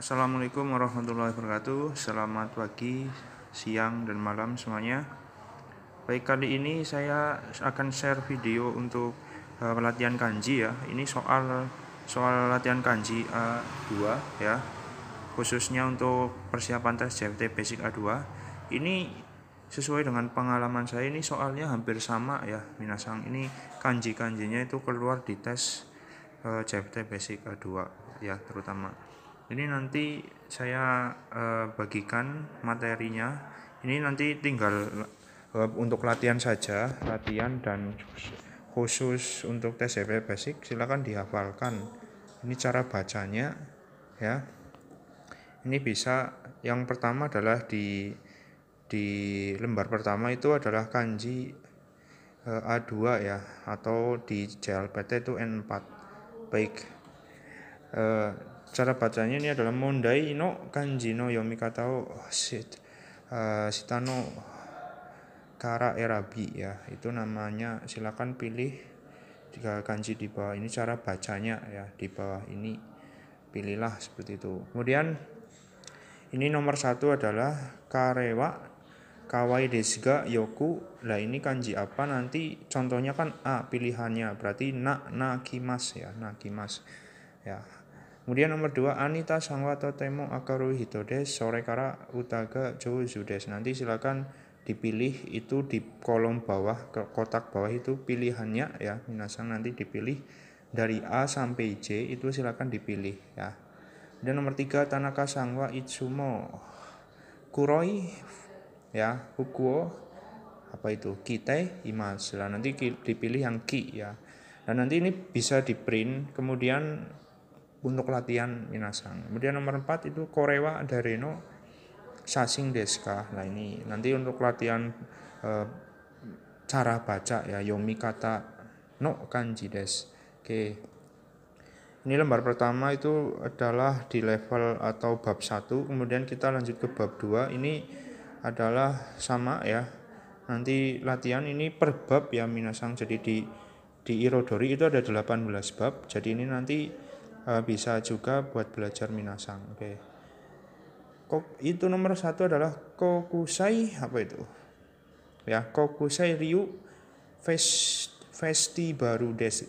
Assalamualaikum warahmatullahi wabarakatuh Selamat pagi, siang, dan malam semuanya Baik, kali ini saya akan share video untuk uh, eh, latihan kanji ya Ini soal soal latihan kanji A2 ya Khususnya untuk persiapan tes JFT Basic A2 Ini sesuai dengan pengalaman saya ini soalnya hampir sama ya Minasang ini kanji-kanjinya itu keluar di tes uh, eh, JFT Basic A2 ya terutama ini nanti saya uh, bagikan materinya ini nanti tinggal uh, untuk latihan saja latihan dan khusus untuk tes CP basic silakan dihafalkan ini cara bacanya ya ini bisa yang pertama adalah di di lembar pertama itu adalah kanji eh, A2 ya atau di JLPT itu N4 baik cara bacanya ini adalah Mondai no Kanji no yomi kata oh sit, uh, eh, Sitano Kara Erabi ya itu namanya silakan pilih jika kanji di bawah ini cara bacanya ya di bawah ini pilihlah seperti itu kemudian ini nomor satu adalah Karewa Kawai Desga Yoku lah ini kanji apa nanti contohnya kan A pilihannya berarti na nakimas ya nakimas ya Kemudian nomor dua Anita Sangwato Temo Akaru Hitodes Sorekara Utaga Jo Zudes. Nanti silakan dipilih itu di kolom bawah ke kotak bawah itu pilihannya ya minasan nanti dipilih dari A sampai J itu silakan dipilih ya. Dan nomor tiga Tanaka Sangwa Itsumo Kuroi ya Hukuo apa itu kite imas nanti dipilih yang ki ya dan nah, nanti ini bisa di print kemudian untuk latihan minasang. Kemudian nomor 4 itu korewa dareno sasing deska. Nah ini nanti untuk latihan eh, cara baca ya yomi kata no kanji des. Oke. Ini lembar pertama itu adalah di level atau bab 1, kemudian kita lanjut ke bab 2. Ini adalah sama ya. Nanti latihan ini per bab ya minasang. Jadi di di Irodori itu ada 18 bab. Jadi ini nanti uh, bisa juga buat belajar minasang oke okay. Kok, itu nomor satu adalah kokusai apa itu ya kokusai ryu fest, festi baru des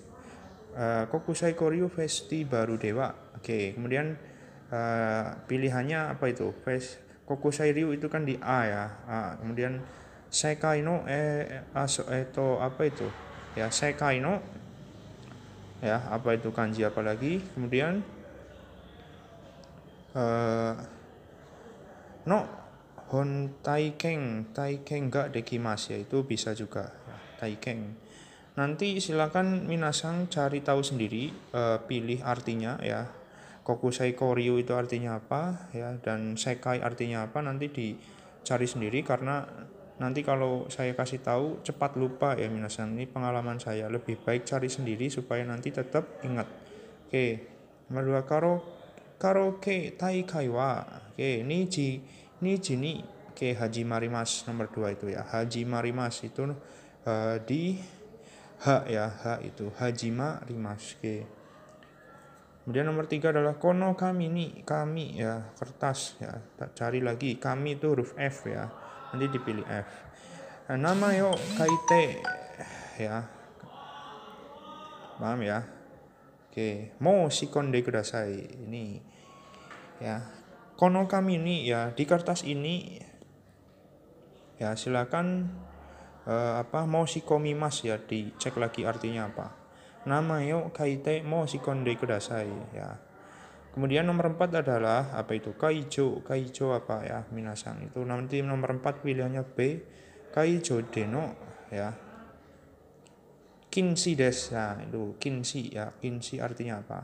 uh, kokusai koryu festi baru dewa oke okay. kemudian uh, pilihannya apa itu fest kokusai ryu itu kan di a ya a. kemudian sekai no e, e aso eto apa itu ya sekai no ya apa itu kanji apalagi kemudian uh, no hon taikeng taikeng gak dekimas ya itu bisa juga ya, taikeng nanti silakan minasang cari tahu sendiri uh, pilih artinya ya kokusai koryu itu artinya apa ya dan sekai artinya apa nanti dicari sendiri karena Nanti kalau saya kasih tahu cepat lupa ya minasan ini pengalaman saya lebih baik cari sendiri supaya nanti tetap ingat. Oke, nomor dua karo karaoke tai wa. Oke, ini ji ini ni ke haji marimas nomor dua itu ya. Haji marimas itu uh, di h ya h itu haji marimas. Oke. Kemudian nomor tiga adalah kono kami ini kami ya kertas ya. Cari lagi kami itu huruf F ya nanti dipilih F nah, nama yuk KIT ya paham ya oke mau si sikon kudasai ini ya kono kami ini ya di kertas ini ya silakan eh, apa mau si komi mas ya dicek lagi artinya apa nama yuk kaite mau si sikon kudasai ya Kemudian nomor 4 adalah apa itu? Kaijo. Kaijo apa ya? Minasan. Itu nanti nomor 4 pilihannya B. Kaijo deno ya. Kinsi desa ya, itu Kinshi ya. Kinshi artinya apa?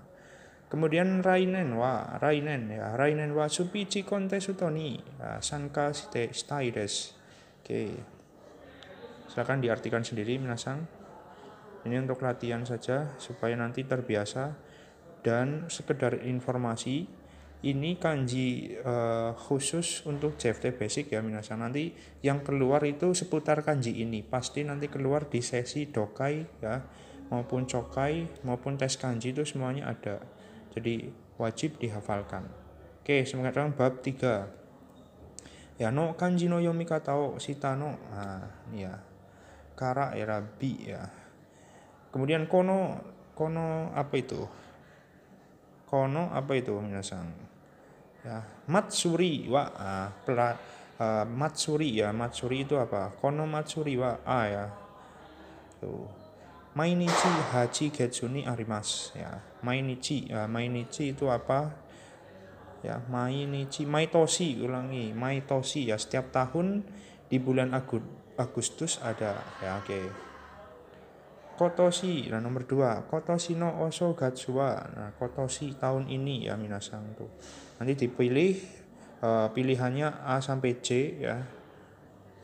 Kemudian rainen wa rainen ya. Rainen wa supichi konte sutoni. Ya, sangka site stai Oke. Silakan diartikan sendiri minasang. Ini untuk latihan saja supaya nanti terbiasa dan sekedar informasi ini kanji uh, khusus untuk JFT Basic ya Minasa nanti yang keluar itu seputar kanji ini pasti nanti keluar di sesi dokai ya maupun cokai maupun tes kanji itu semuanya ada jadi wajib dihafalkan oke sekarang bab 3 ya no kanji no yomi katao sitano nah ya kara erabi ya kemudian kono kono apa itu kono apa itu minasang ya matsuri wa ah, pla, uh, matsuri ya matsuri itu apa kono matsuri wa a ah, ya tuh mainichi hachi ketsuni arimas ya mainichi ya mainichi itu apa ya mainichi maitoshi ulangi maitoshi ya setiap tahun di bulan Agustus ada ya oke okay. Kotoshi nah nomor dua Kotoshi no oso gatsuwa, nah Kotoshi tahun ini ya minasang tuh nanti dipilih uh, pilihannya A sampai C ya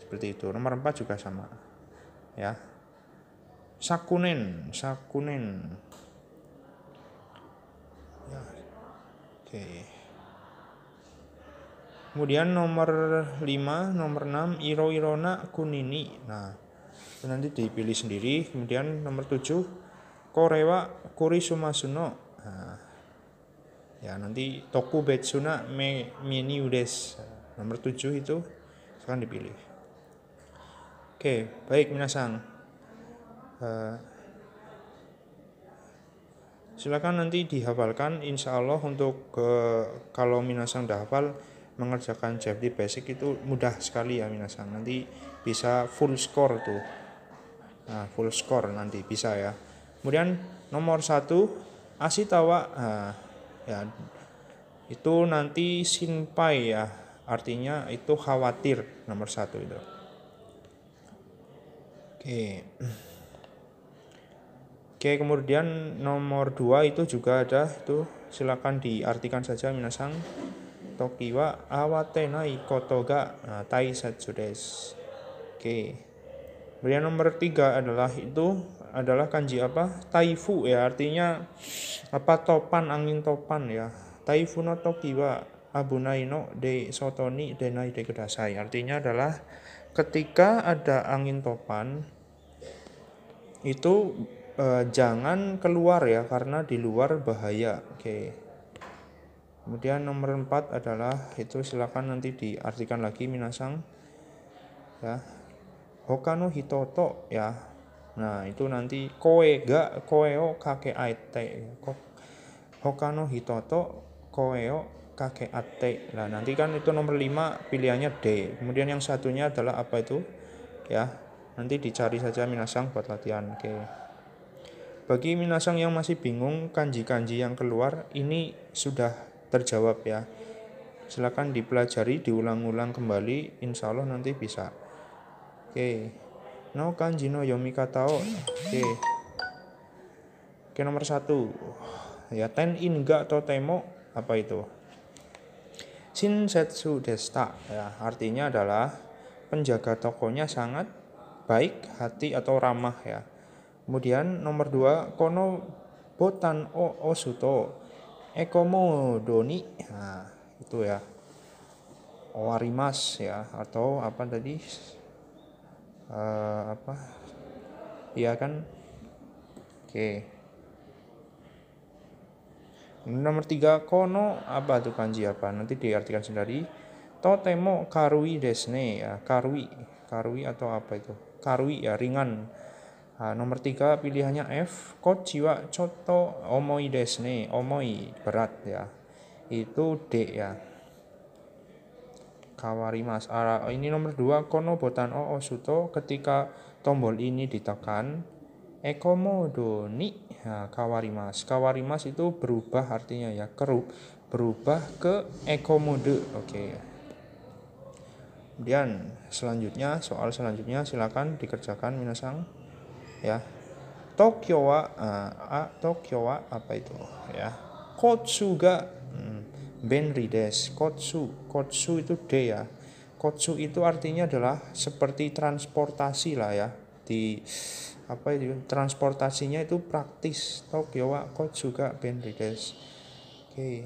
seperti itu nomor empat juga sama ya Sakunen Sakunen ya oke kemudian nomor lima nomor enam Iro Irona Kunini nah itu nanti dipilih sendiri kemudian nomor 7 korewa kuri sumasuno nah, ya nanti toku betsuna me mini udes nomor 7 itu akan dipilih oke baik minasang uh, silakan nanti dihafalkan insya Allah untuk ke eh, kalau minasang dah hafal mengerjakan JFD basic itu mudah sekali ya minasang nanti bisa full score tuh nah, full score nanti bisa ya kemudian nomor satu asitawa nah, ya itu nanti sinpai ya artinya itu khawatir nomor satu itu oke oke kemudian nomor dua itu juga ada itu silakan diartikan saja minasang tokiwa awatenai kotoga ah, tai satsu oke Kemudian nomor tiga adalah itu adalah kanji apa? Taifu ya, artinya apa topan angin topan ya. Taifu no tokiwa abunai no de sotoni denai de kedasai. Artinya adalah ketika ada angin topan itu eh, jangan keluar ya karena di luar bahaya. Oke. Kemudian nomor empat adalah itu silakan nanti diartikan lagi minasang ya Hokano Hitoto ya. Nah, itu nanti koe ga koeo kake aite. Hokano Hitoto koeo kake ate. Nah, nanti kan itu nomor 5 pilihannya D. Kemudian yang satunya adalah apa itu? Ya. Nanti dicari saja minasang buat latihan. Oke. Bagi minasang yang masih bingung kanji-kanji yang keluar, ini sudah terjawab ya. Silakan dipelajari diulang-ulang kembali, insyaallah nanti bisa. Oke, no yomi kata o. Oke Oke nomor satu ya ten in ga atau temo apa itu Shinsetsu Desta ya artinya adalah penjaga tokonya sangat baik hati atau ramah ya kemudian nomor dua kono botan o osuto ekomo doni nah itu ya warimas ya atau apa tadi uh, apa iya kan oke okay. nomor tiga kono apa tuh kanji apa nanti diartikan sendiri totemo karui desne ya karui karui atau apa itu karui ya ringan uh, nomor tiga pilihannya F kociwa coto omoi desne omoi berat ya itu D ya Kawarimas Ara. Ini nomor dua. Kono Botan o Suto ketika tombol ini ditekan Ekomodoni nah, Kawarimas. Kawarimas itu berubah artinya ya kerup berubah ke ekomode. Oke. Okay. Kemudian selanjutnya soal selanjutnya silakan dikerjakan minasang ya. Tokyo wa uh, a, Tokyo wa apa itu ya? Kotsuga Benrides Kotsu Kotsu itu D ya Kotsu itu artinya adalah seperti transportasi lah ya di apa itu transportasinya itu praktis Tokyo ya, wa Kotsu ka Benrides oke okay.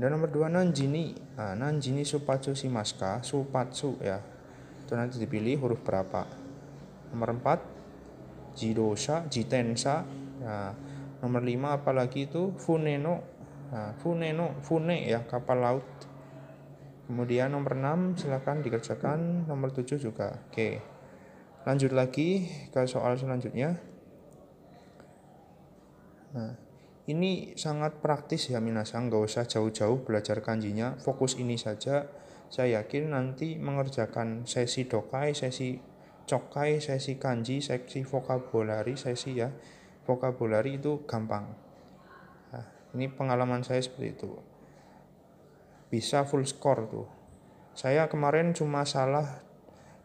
dan nomor dua Nanjini nah, Nanjini Supatsu maska Supatsu ya itu nanti dipilih huruf berapa nomor empat Jidosa Jitensa nah, nomor lima apalagi itu Funeno Nah, Fune no, Fune ya kapal laut. Kemudian nomor 6 silahkan dikerjakan, nomor 7 juga. Oke. Lanjut lagi ke soal selanjutnya. Nah, ini sangat praktis ya Minasang, nggak usah jauh-jauh belajar kanjinya, fokus ini saja. Saya yakin nanti mengerjakan sesi dokai, sesi cokai, sesi kanji, sesi vokabulari sesi ya. vokabulari itu gampang ini pengalaman saya seperti itu bisa full score tuh saya kemarin cuma salah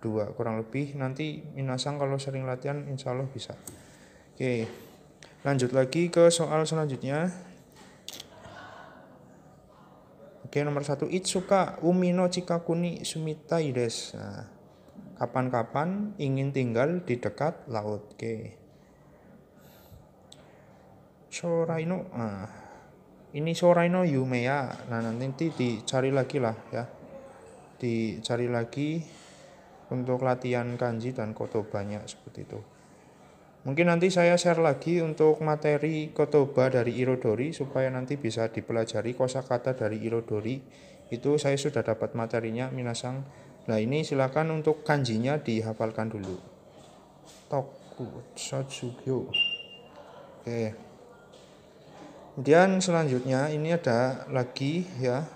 dua kurang lebih nanti minasang kalau sering latihan insya Allah bisa oke lanjut lagi ke soal selanjutnya oke nomor satu itsuka umino chikakuni Sumita ides nah, kapan-kapan ingin tinggal di dekat laut oke Shoraino ah ini Soraino oh, Yumea ya. nah nanti dicari lagi lah ya dicari lagi untuk latihan kanji dan koto banyak seperti itu mungkin nanti saya share lagi untuk materi kotoba dari Irodori supaya nanti bisa dipelajari kosakata dari Irodori itu saya sudah dapat materinya minasang nah ini silakan untuk kanjinya dihafalkan dulu Toku Satsugyo oke okay. Kemudian selanjutnya ini ada lagi ya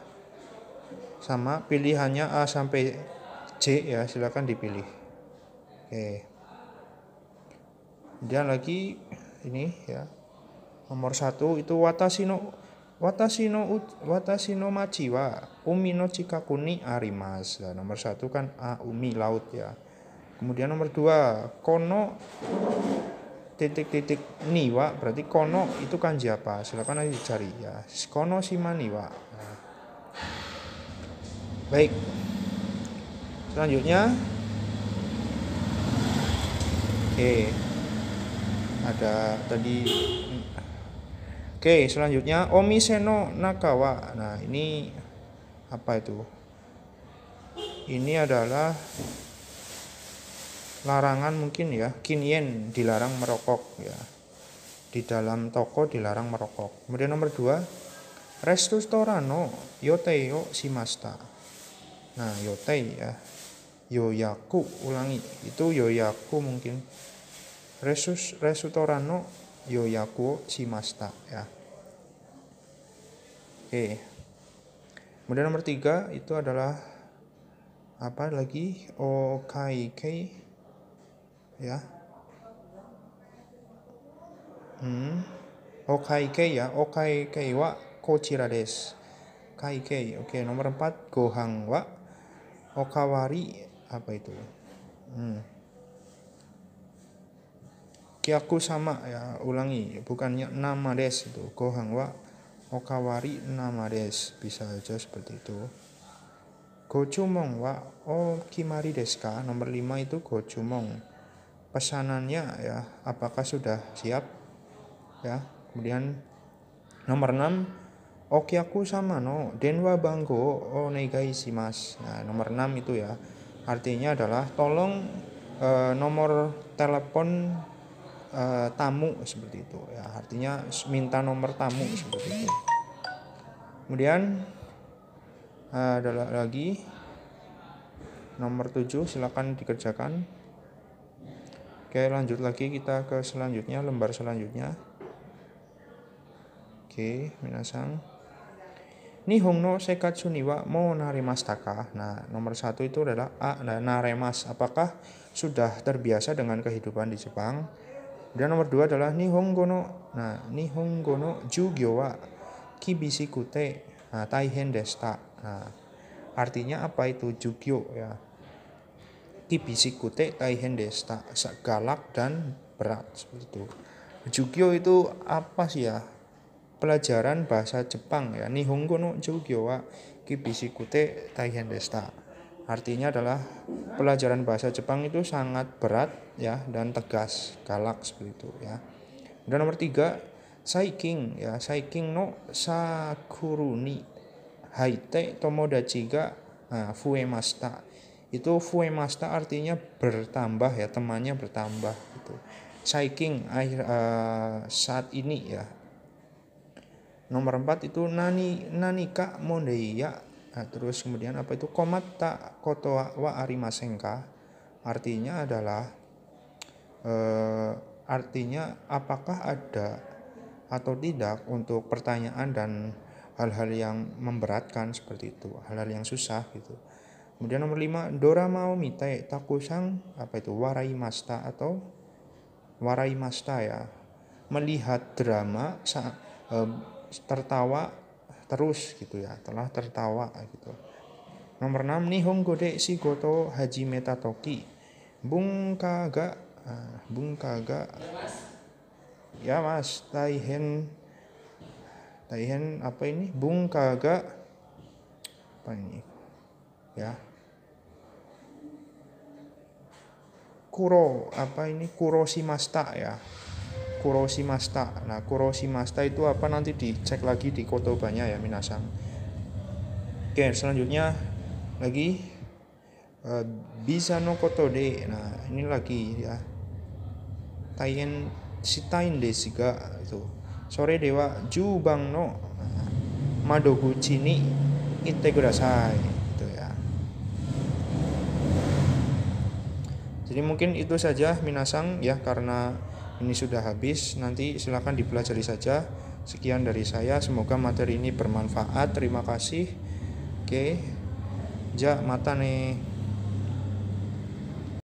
sama pilihannya A sampai C ya silakan dipilih. Oke. Kemudian lagi ini ya nomor satu itu watasino watasino watasino machiwa umino chikakuni arimas nah, nomor satu kan a umi laut ya kemudian nomor dua kono titik-titik niwa berarti kono itu kanji apa silakan aja cari ya kono sima niwa nah. baik selanjutnya oke ada tadi oke selanjutnya omi seno nakawa nah ini apa itu ini adalah larangan mungkin ya kinien dilarang merokok ya di dalam toko dilarang merokok kemudian nomor dua restu yoteo yotei yo shimasta nah yotei ya yoyaku ulangi itu yoyaku mungkin resus restorano yoyaku shimasta ya oke kemudian nomor tiga itu adalah apa lagi okaike ya hmm o kei ya o wa kochira desu kai oke okay, nomor empat gohang wa okawari apa itu hmm. kiaku sama ya ulangi bukannya nama des itu gohang wa okawari nama des bisa aja seperti itu gochumong wa o kimari deska nomor lima itu gochumong pesanannya ya apakah sudah siap ya kemudian nomor 6 aku sama no denwa banggo onegai oh, mas nah nomor 6 itu ya artinya adalah tolong e, nomor telepon e, tamu seperti itu ya artinya minta nomor tamu seperti itu kemudian eh, ada lagi nomor 7 silakan dikerjakan Oke, lanjut lagi kita ke selanjutnya, lembar selanjutnya. Oke, minasang. Nihong no sekatsu ni mau narimas taka. Nah, nomor satu itu adalah A nah, naremas. Apakah sudah terbiasa dengan kehidupan di Jepang? Dan nomor dua adalah Nihong gono. Nah, Nihong gono jugyo wa kibisikute Nah, taihen desta. Nah, artinya apa itu jugyo ya? kutek Taihen Desta galak dan berat seperti itu. Jukyo itu apa sih ya? Pelajaran bahasa Jepang ya. Nihongo no Jukyo wa Kibisikute Taihen Desta. Artinya adalah pelajaran bahasa Jepang itu sangat berat ya dan tegas, galak seperti itu ya. Dan nomor tiga, Saiking ya, Saiking no Sakuruni Haite Tomodachi ga nah, Fuemasta itu fuemasta artinya bertambah ya temannya bertambah itu saiking akhir uh, saat ini ya nomor empat itu nani nanika mondeya nah, terus kemudian apa itu komat tak kotoa wa arimasengka artinya adalah uh, artinya apakah ada atau tidak untuk pertanyaan dan hal-hal yang memberatkan seperti itu hal-hal yang susah gitu Kemudian nomor 5, Dora mau mita eh, takusang apa itu warai masta atau warai masta ya. Melihat drama sa, e, tertawa terus gitu ya, telah tertawa gitu. Nomor 6, Nihon gode si goto haji toki Bung kaga ah, bung kaga ya mas taihen taihen apa ini bung kaga apa ini ya Kuro apa ini Kuroshimasta ya Kuroshimasta nah Kuroshimasta itu apa nanti dicek lagi di koto kotobanya ya Minasang oke selanjutnya lagi uh, eh, koto de. nah ini lagi ya de de ga itu sore dewa Jubang no nah, Madoguchi ni Integrasai Jadi mungkin itu saja minasang ya karena ini sudah habis. Nanti silakan dipelajari saja. Sekian dari saya, semoga materi ini bermanfaat. Terima kasih. Oke. Ja mata nih.